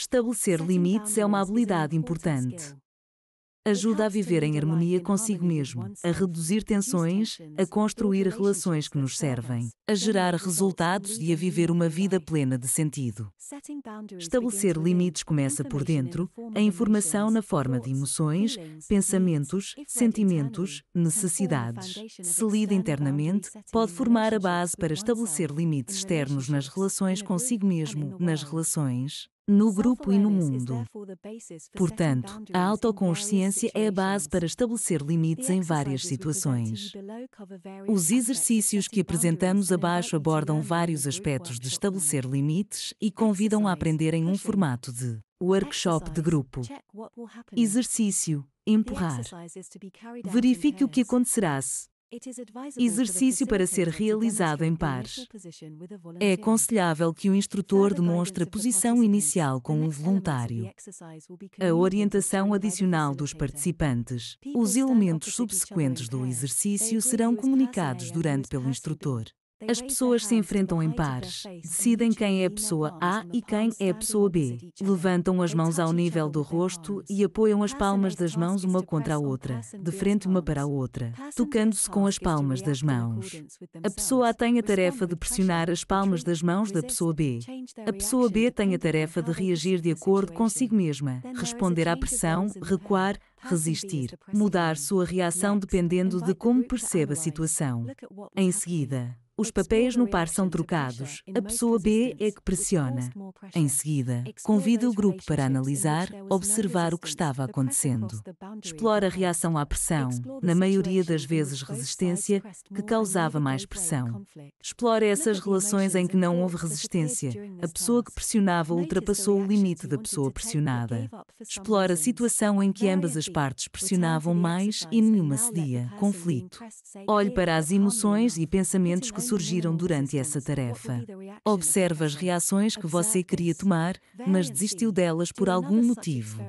Estabelecer limites é uma habilidade importante. Ajuda a viver em harmonia consigo mesmo, a reduzir é tensões, a construir relações que nos servem, a gerar resultados e a viver uma vida plena de sentido. Estabelecer limites começa por dentro, a informação na forma de emoções, pensamentos, sentimentos, necessidades. Se lida internamente, pode formar a base para estabelecer limites externos nas relações consigo mesmo, nas relações no grupo e no mundo. Portanto, a autoconsciência é a base para estabelecer limites em várias situações. Os exercícios que apresentamos abaixo abordam vários aspectos de estabelecer limites e convidam a aprender em um formato de workshop de grupo. Exercício: empurrar. Verifique o que acontecerá se Exercício para ser realizado em pares. É aconselhável que o instrutor demonstre a posição inicial com um voluntário. A orientação adicional dos participantes. Os elementos subsequentes do exercício serão comunicados durante pelo instrutor. As pessoas se enfrentam em pares, decidem quem é a pessoa A e quem é a pessoa B, levantam as mãos ao nível do rosto e apoiam as palmas das mãos uma contra a outra, de frente uma para a outra, tocando-se com as palmas das mãos. A pessoa A tem a tarefa de pressionar as palmas das mãos da pessoa B. A pessoa B tem a tarefa de reagir de acordo consigo mesma, responder à pressão, recuar, resistir, mudar sua reação dependendo de como percebe a situação. Em seguida, os papéis no par são trocados. A pessoa B é que pressiona. Em seguida, convida o grupo para analisar, observar o que estava acontecendo. Explora a reação à pressão, na maioria das vezes resistência, que causava mais pressão. Explora essas relações em que não houve resistência. A pessoa que pressionava ultrapassou o limite da pessoa pressionada. Explora a situação em que ambas as partes pressionavam mais e nenhuma cedia. Conflito. Olhe para as emoções e pensamentos que surgiram durante essa tarefa. Observa as reações que você queria tomar, mas desistiu delas por algum motivo.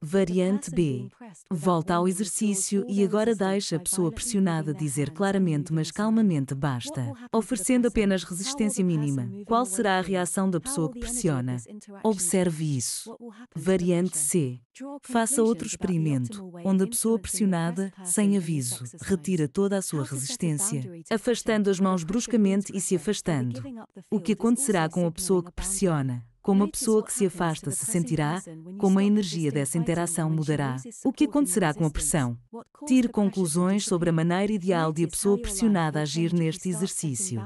Variante B. Volta ao exercício e agora deixa a pessoa pressionada dizer claramente, mas calmamente, basta, oferecendo apenas resistência mínima. Qual será a reação da pessoa que pressiona? Observe isso. Variante C. Faça outro experimento, onde a pessoa pressionada, sem aviso, retira toda a sua resistência, afastando as mãos bruscamente e se afastando. O que acontecerá com a pessoa que pressiona? Como a pessoa que se afasta se sentirá, como a energia dessa interação mudará, o que acontecerá com a pressão. Tire conclusões sobre a maneira ideal de a pessoa pressionada agir neste exercício.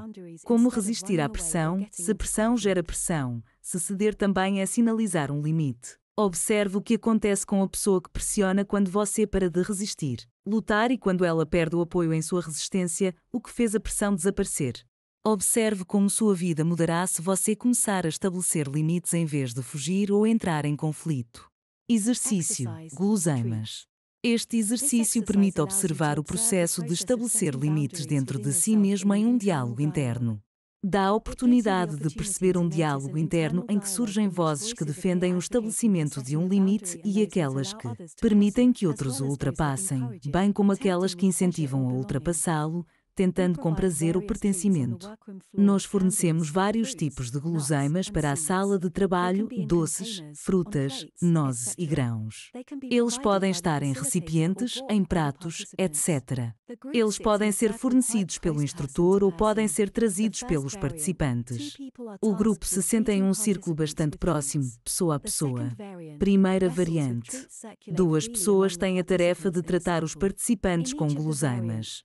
Como resistir à pressão, se pressão gera pressão, se ceder também é sinalizar um limite. Observe o que acontece com a pessoa que pressiona quando você para de resistir, lutar e quando ela perde o apoio em sua resistência, o que fez a pressão desaparecer. Observe como sua vida mudará se você começar a estabelecer limites em vez de fugir ou entrar em conflito. Exercício: Guloseimas. Este exercício permite observar o processo de estabelecer limites dentro de si mesmo em um diálogo interno. Dá a oportunidade de perceber um diálogo interno em que surgem vozes que defendem o estabelecimento de um limite e aquelas que permitem que outros o ultrapassem, bem como aquelas que incentivam a ultrapassá-lo, tentando então com prazer o assim, pertencimento. Nós fornecemos vários tipos de guloseimas para a sala de trabalho, doces, frutas, nozes e grãos. Eles podem estar em recipientes, em pratos, etc. Eles podem ser fornecidos pelo instrutor ou podem ser trazidos pelos participantes. O grupo se senta em um círculo bastante próximo, pessoa a pessoa. Primeira variante. Duas pessoas têm a tarefa de tratar os participantes com guloseimas.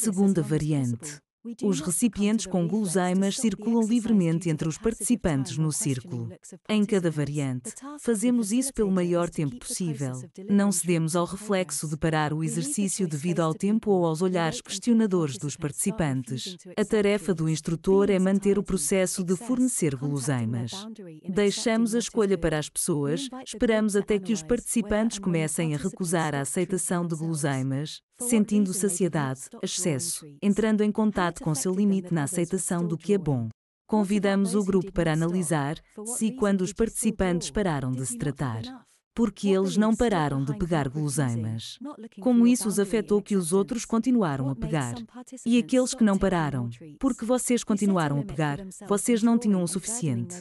Segunda variante. Os recipientes com guloseimas circulam livremente entre os participantes no círculo. Em cada variante, fazemos isso pelo maior tempo possível. Não cedemos ao reflexo de parar o exercício devido ao tempo ou aos olhares questionadores dos participantes. A tarefa do instrutor é manter o processo de fornecer guloseimas. Deixamos a escolha para as pessoas, esperamos até que os participantes comecem a recusar a aceitação de guloseimas, sentindo saciedade, excesso, entrando em contato com seu limite na aceitação do que é bom. Convidamos o grupo para analisar se e é quando os participantes pararam de se tratar. Porque eles não pararam de pegar guloseimas. Como isso os afetou que os outros continuaram a pegar. E aqueles que não pararam, porque vocês continuaram a pegar, vocês não tinham o suficiente.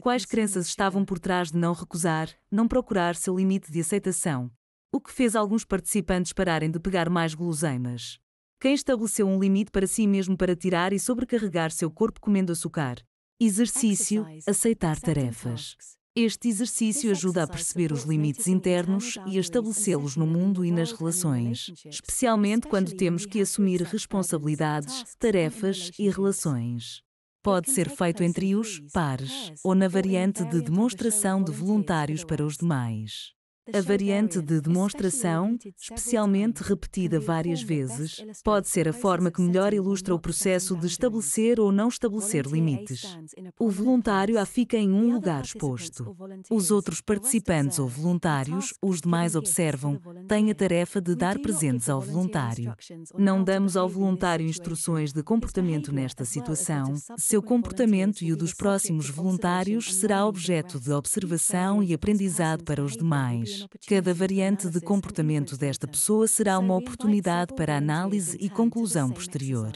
Quais crenças estavam por trás de não recusar, não procurar seu limite de aceitação, o que fez alguns participantes pararem de pegar mais guloseimas. Quem estabeleceu um limite para si mesmo para tirar e sobrecarregar seu corpo comendo açúcar? Exercício, aceitar tarefas. Este exercício ajuda a perceber os limites internos e a estabelecê-los no mundo e nas relações, especialmente quando temos que assumir responsabilidades, tarefas e relações. Pode ser feito entre os pares ou na variante de demonstração de voluntários para os demais. A variante de demonstração, especialmente repetida várias vezes, pode ser a forma que melhor ilustra o processo de estabelecer ou não estabelecer limites. O voluntário a fica em um lugar exposto. Os outros participantes ou voluntários, os demais observam, têm a tarefa de dar presentes ao voluntário. Não damos ao voluntário instruções de comportamento nesta situação, seu comportamento e o dos próximos voluntários será objeto de observação e aprendizado para os demais pessoas. Cada variante de comportamento desta pessoa será uma oportunidade para análise e conclusão posterior.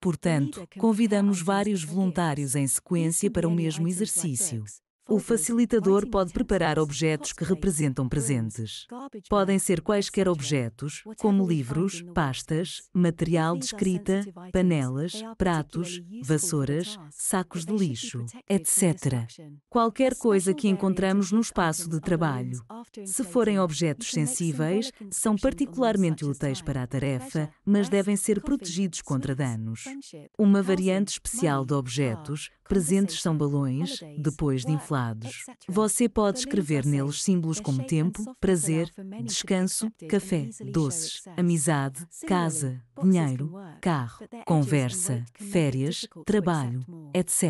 Portanto, convidamos vários voluntários em sequência para o mesmo exercício. O facilitador pode preparar objetos que representam presentes. Podem ser quaisquer objetos, como livros, pastas, material de escrita, panelas, pratos, vassouras, sacos de lixo, etc. Qualquer coisa que encontramos no espaço de trabalho. Se forem objetos sensíveis, são particularmente úteis para a tarefa, mas devem ser protegidos contra danos. Uma variante especial de objetos presentes são balões, depois de inflados. Você pode escrever neles símbolos como tempo, prazer, descanso, café, doces, amizade, casa, dinheiro, carro, conversa, férias, trabalho, etc.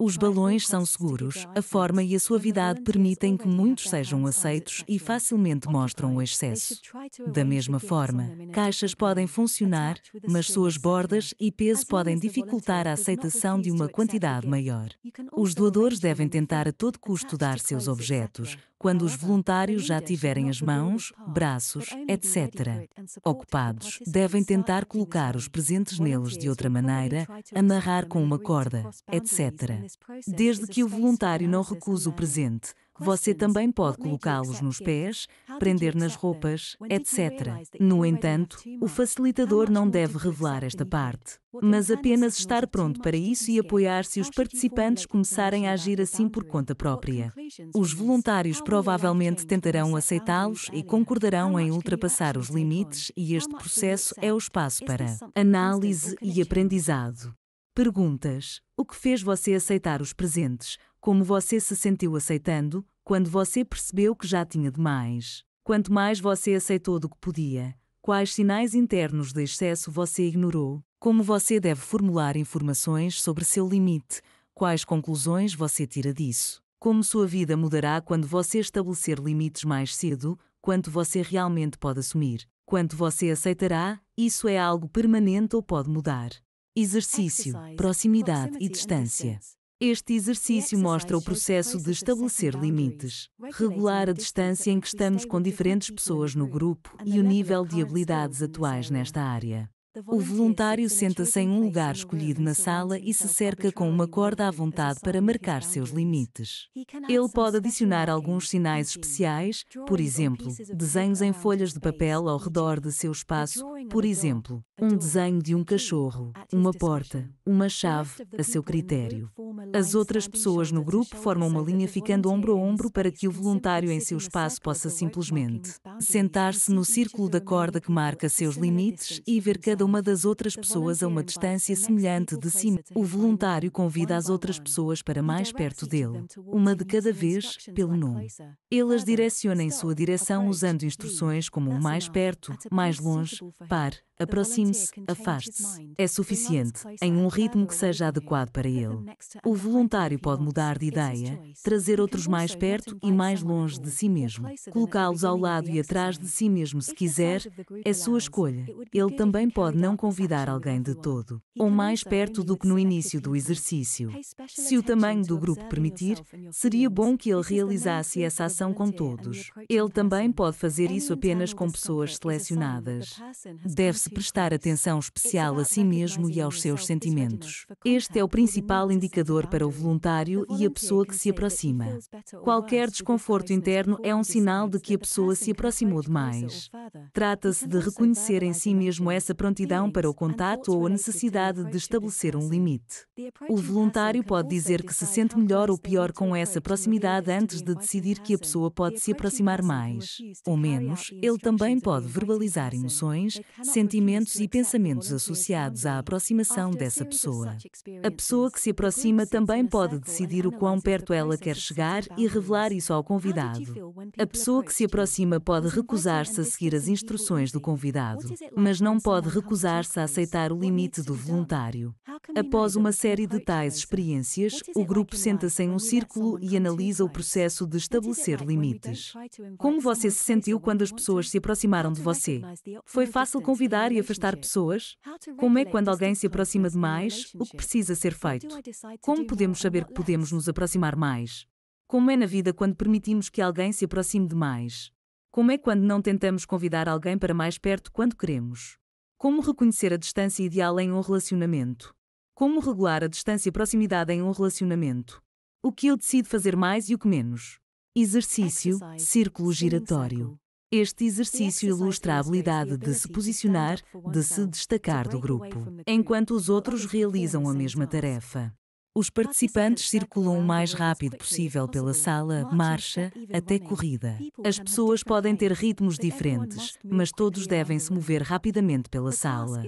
Os balões são seguros, a forma e a suavidade permitem que muitos sejam aceitos e facilmente mostram o excesso. Da mesma forma, caixas podem funcionar, mas suas bordas e peso podem dificultar a aceitação de uma quantidade maior. Os doadores devem tentar a todo custo dar seus objetos, quando os voluntários já tiverem as mãos, braços, etc. Ocupados, devem tentar colocar os presentes neles de outra maneira, amarrar com uma corda, etc. Desde que o voluntário não recuse o presente, você também pode colocá-los nos é pés, prender nas roupas, etc. No entanto, o facilitador não deve revelar esta parte, mas apenas estar pronto para isso e apoiar se os participantes começarem a agir assim por conta própria. Os voluntários provavelmente tentarão aceitá-los e concordarão em ultrapassar os limites, e este processo é o espaço para análise e aprendizado. Perguntas: O que fez você aceitar os presentes? Como você se sentiu aceitando, quando você percebeu que já tinha demais? Quanto mais você aceitou do que podia, quais sinais internos de excesso você ignorou? Como você deve formular informações sobre seu limite? Quais conclusões você tira disso? Como sua vida mudará quando você estabelecer limites mais cedo, quanto você realmente pode assumir? Quanto você aceitará, isso é algo permanente ou pode mudar? Exercício, proximidade e distância. Este exercício mostra o processo de estabelecer limites, regular a distância em que estamos com diferentes pessoas no grupo e o nível de habilidades atuais nesta área. O voluntário senta-se em um lugar escolhido na sala e se cerca com uma corda à vontade para marcar seus limites. Ele pode adicionar é alguns sinais especiais, por exemplo, desenhos em folhas de papel ao redor de seu espaço, por exemplo, um desenho de um cachorro, uma porta, uma chave, a seu critério. As outras pessoas no grupo formam uma linha ficando ombro a ombro para que o voluntário em seu espaço possa simplesmente sentar-se no círculo da corda que marca seus limites e ver cada um uma das outras pessoas a uma distância semelhante de si. O voluntário convida as outras pessoas para mais perto dele, uma de cada vez, pelo nome. Ele as direciona em sua direção usando instruções como mais perto, mais longe, par, aproxime-se, afaste-se. É suficiente, em um ritmo que seja adequado para ele. O voluntário pode mudar de ideia, trazer outros mais perto e mais longe de si mesmo. Colocá-los ao lado e atrás de si mesmo se quiser, é sua escolha. Ele também pode não convidar alguém de todo, ou mais perto do que no início do exercício. Se o tamanho do grupo permitir, seria bom que ele realizasse essa ação com todos. Ele também pode fazer isso apenas com pessoas selecionadas. Deve-se prestar atenção especial a si mesmo e aos seus sentimentos. Este é o principal indicador para o voluntário e a pessoa que se aproxima. Qualquer desconforto interno é um sinal de que a pessoa se aproximou demais. Trata-se de reconhecer em si mesmo essa prontidão para o contato ou a necessidade de estabelecer um limite. O voluntário pode dizer que se sente melhor ou pior com essa proximidade antes de decidir que a pessoa pode se aproximar mais ou menos. Ele também pode verbalizar emoções, sentimentos sentimentos e pensamentos associados à aproximação dessa pessoa. A pessoa que se aproxima também pode decidir o quão perto ela quer chegar e revelar isso ao convidado. A pessoa que se aproxima pode recusar-se a seguir as instruções do convidado, mas não pode recusar-se a aceitar o limite do voluntário. Após uma série de tais experiências, o grupo senta-se em um círculo e analisa o processo de estabelecer limites. Como você se sentiu quando as pessoas se aproximaram de você? Foi fácil convidar e afastar pessoas? Como é quando alguém se aproxima demais? O que precisa ser feito? Como podemos saber que podemos nos aproximar mais? Como é na vida quando permitimos que alguém se aproxime demais? Como é quando não tentamos convidar alguém para mais perto quando queremos? Como reconhecer a distância ideal em um relacionamento? Como regular a distância e proximidade em um relacionamento? O que eu decido fazer mais e o que menos? Exercício, círculo giratório. Este exercício ilustra a habilidade de se posicionar, de se destacar do grupo, enquanto os outros realizam a mesma tarefa. Os participantes circulam o mais rápido possível pela sala, marcha, até corrida. As pessoas podem ter ritmos diferentes, mas todos devem se mover rapidamente pela sala.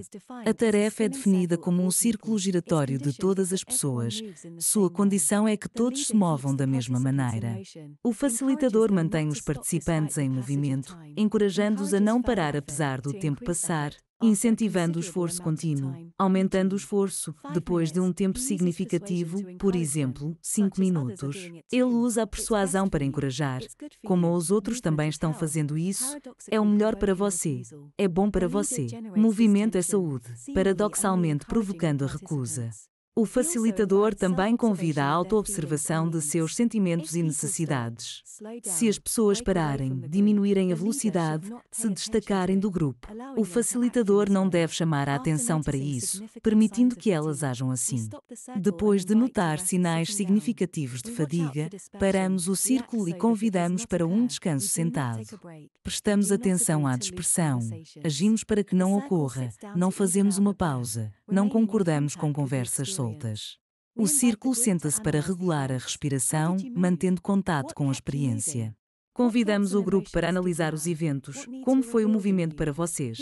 A tarefa é definida como um círculo giratório de todas as pessoas. Sua condição é que todos se movam da mesma maneira. O facilitador mantém os participantes em movimento, encorajando-os a não parar apesar do tempo passar, incentivando o esforço contínuo, aumentando o esforço, depois de um tempo significativo, por exemplo, 5 minutos. Ele usa a persuasão para encorajar. Como os outros também estão fazendo isso, é o melhor para você. É bom para você. Movimento é saúde, paradoxalmente provocando a recusa. O facilitador também convida à autoobservação de seus sentimentos e necessidades. Se as pessoas pararem, diminuírem a velocidade, se destacarem do grupo, o facilitador não deve chamar a atenção para isso, permitindo que elas ajam assim. Depois de notar sinais significativos de fadiga, paramos o círculo e convidamos para um descanso sentado. Prestamos atenção à dispersão, agimos para que não ocorra, não fazemos uma pausa, não concordamos com conversas sobre soltas. O círculo senta-se para regular a respiração, mantendo contato com a experiência. Convidamos o grupo para analisar os eventos. Como foi o movimento para vocês?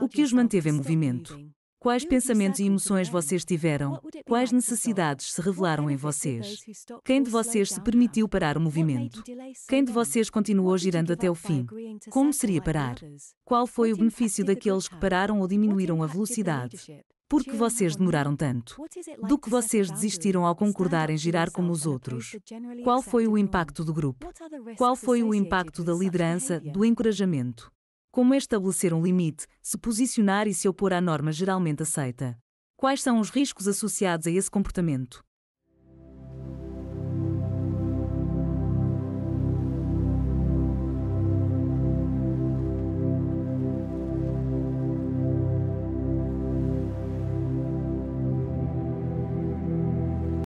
O que os manteve em movimento? Quais pensamentos e emoções vocês tiveram? Quais necessidades se revelaram em vocês? Quem de vocês se permitiu parar o movimento? Quem de vocês continuou girando até o fim? Como seria parar? Qual foi o benefício daqueles que pararam ou diminuíram a velocidade? Por que vocês demoraram tanto? Do que vocês desistiram ao concordar em girar como os outros? Qual foi o impacto do grupo? Qual foi o impacto da liderança, do encorajamento? Como estabelecer um limite, se posicionar e se opor à norma geralmente aceita? Quais são os riscos associados a esse comportamento?